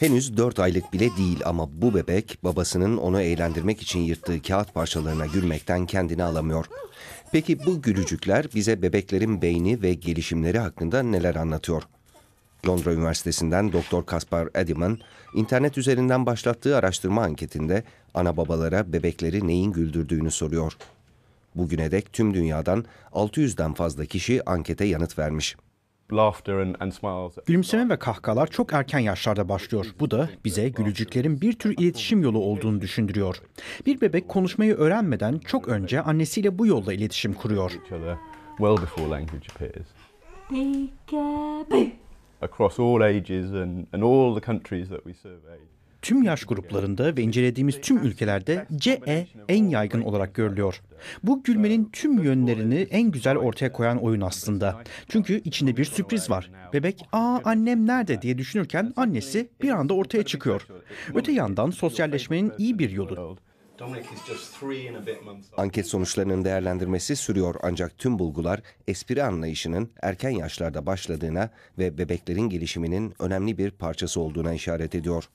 Henüz 4 aylık bile değil ama bu bebek babasının onu eğlendirmek için yırttığı kağıt parçalarına gülmekten kendini alamıyor. Peki bu gülücükler bize bebeklerin beyni ve gelişimleri hakkında neler anlatıyor? Londra Üniversitesi'nden Doktor Kaspar Ediman, internet üzerinden başlattığı araştırma anketinde ana babalara bebekleri neyin güldürdüğünü soruyor. Bugüne dek tüm dünyadan 600'den fazla kişi ankete yanıt vermiş. Gülümseme ve kahkahalar çok erken yaşlarda başlıyor. Bu da bize gülücüklerin bir tür iletişim yolu olduğunu düşündürüyor. Bir bebek konuşmayı öğrenmeden çok önce annesiyle bu yolla iletişim kuruyor. Across all ages and, and all the countries that we surveyed tüm yaş gruplarında ve incelediğimiz tüm ülkelerde CE en yaygın olarak görülüyor. Bu gülmenin tüm yönlerini en güzel ortaya koyan oyun aslında. Çünkü içinde bir sürpriz var. Bebek aa annem nerede diye düşünürken annesi bir anda ortaya çıkıyor. Öte yandan sosyalleşmenin iyi bir yolu. Anket sonuçlarının değerlendirmesi sürüyor ancak tüm bulgular espri anlayışının erken yaşlarda başladığına ve bebeklerin gelişiminin önemli bir parçası olduğuna işaret ediyor.